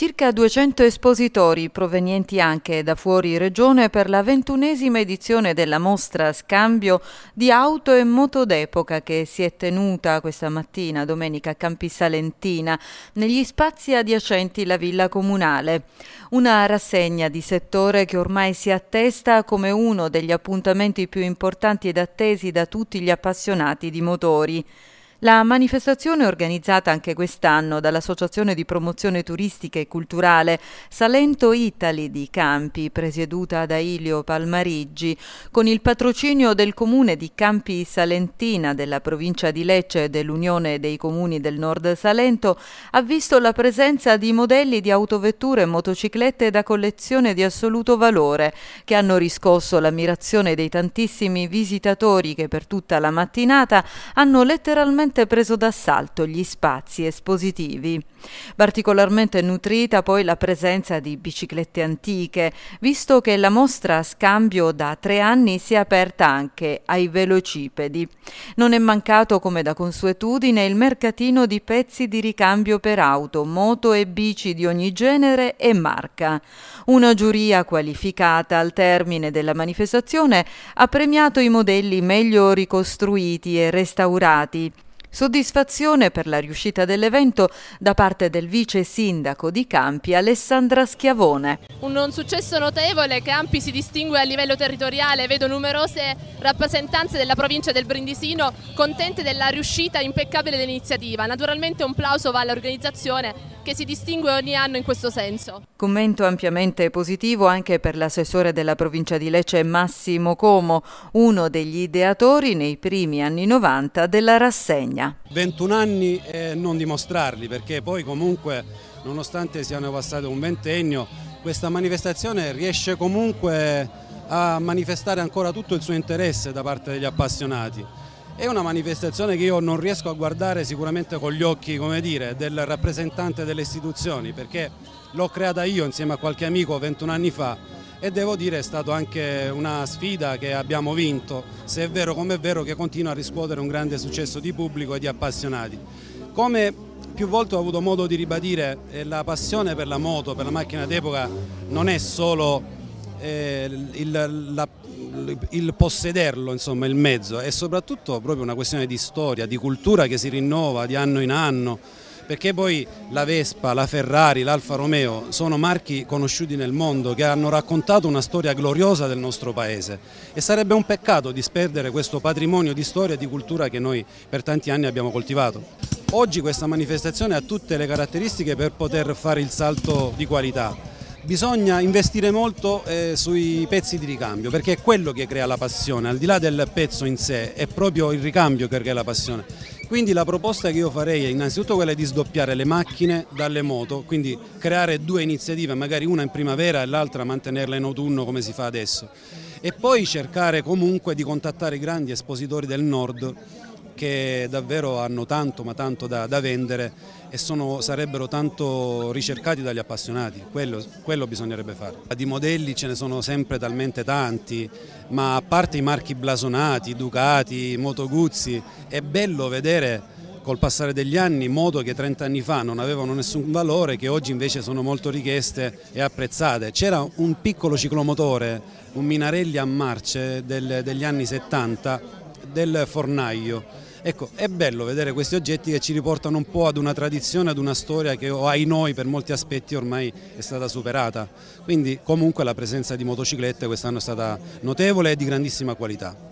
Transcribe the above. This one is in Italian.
Circa 200 espositori provenienti anche da fuori regione per la ventunesima edizione della mostra Scambio di auto e moto d'epoca che si è tenuta questa mattina, domenica a Campi Salentina, negli spazi adiacenti la villa comunale. Una rassegna di settore che ormai si attesta come uno degli appuntamenti più importanti ed attesi da tutti gli appassionati di motori. La manifestazione organizzata anche quest'anno dall'Associazione di promozione turistica e culturale Salento Italy di Campi, presieduta da Ilio Palmariggi, con il patrocinio del comune di Campi Salentina, della provincia di Lecce e dell'Unione dei comuni del Nord Salento, ha visto la presenza di modelli di autovetture e motociclette da collezione di assoluto valore, che hanno riscosso l'ammirazione dei tantissimi visitatori che per tutta la mattinata hanno letteralmente sicuramente preso d'assalto gli spazi espositivi. Particolarmente nutrita poi la presenza di biciclette antiche, visto che la mostra a scambio da tre anni si è aperta anche ai velocipedi. Non è mancato come da consuetudine il mercatino di pezzi di ricambio per auto, moto e bici di ogni genere e marca. Una giuria qualificata al termine della manifestazione ha premiato i modelli meglio ricostruiti e restaurati, Soddisfazione per la riuscita dell'evento da parte del vice sindaco di Campi Alessandra Schiavone. Un successo notevole, Campi si distingue a livello territoriale, vedo numerose rappresentanze della provincia del Brindisino contente della riuscita impeccabile dell'iniziativa. Naturalmente un plauso va all'organizzazione che si distingue ogni anno in questo senso. Commento ampiamente positivo anche per l'assessore della provincia di Lecce Massimo Como, uno degli ideatori nei primi anni 90 della rassegna. 21 anni e eh, non dimostrarli perché poi comunque nonostante siano passati un ventennio questa manifestazione riesce comunque a manifestare ancora tutto il suo interesse da parte degli appassionati. È una manifestazione che io non riesco a guardare sicuramente con gli occhi dire, del rappresentante delle istituzioni perché l'ho creata io insieme a qualche amico 21 anni fa e devo dire è stata anche una sfida che abbiamo vinto, se è vero come è vero che continua a riscuotere un grande successo di pubblico e di appassionati. Come più volte ho avuto modo di ribadire, eh, la passione per la moto, per la macchina d'epoca non è solo eh, il, la, il possederlo, insomma, il mezzo, è soprattutto proprio una questione di storia, di cultura che si rinnova di anno in anno, perché poi la Vespa, la Ferrari, l'Alfa Romeo sono marchi conosciuti nel mondo che hanno raccontato una storia gloriosa del nostro paese e sarebbe un peccato disperdere questo patrimonio di storia e di cultura che noi per tanti anni abbiamo coltivato. Oggi questa manifestazione ha tutte le caratteristiche per poter fare il salto di qualità bisogna investire molto eh, sui pezzi di ricambio perché è quello che crea la passione, al di là del pezzo in sé, è proprio il ricambio che crea la passione. Quindi la proposta che io farei è innanzitutto quella di sdoppiare le macchine dalle moto, quindi creare due iniziative, magari una in primavera e l'altra mantenerla in autunno come si fa adesso. E poi cercare comunque di contattare i grandi espositori del nord perché davvero hanno tanto ma tanto da, da vendere e sono, sarebbero tanto ricercati dagli appassionati, quello, quello bisognerebbe fare. Di modelli ce ne sono sempre talmente tanti, ma a parte i marchi blasonati, Ducati, Moto Guzzi, è bello vedere col passare degli anni moto che 30 anni fa non avevano nessun valore che oggi invece sono molto richieste e apprezzate. C'era un piccolo ciclomotore, un Minarelli a marce del, degli anni 70 del Fornaio Ecco, è bello vedere questi oggetti che ci riportano un po' ad una tradizione, ad una storia che ai noi per molti aspetti ormai è stata superata. Quindi comunque la presenza di motociclette quest'anno è stata notevole e di grandissima qualità.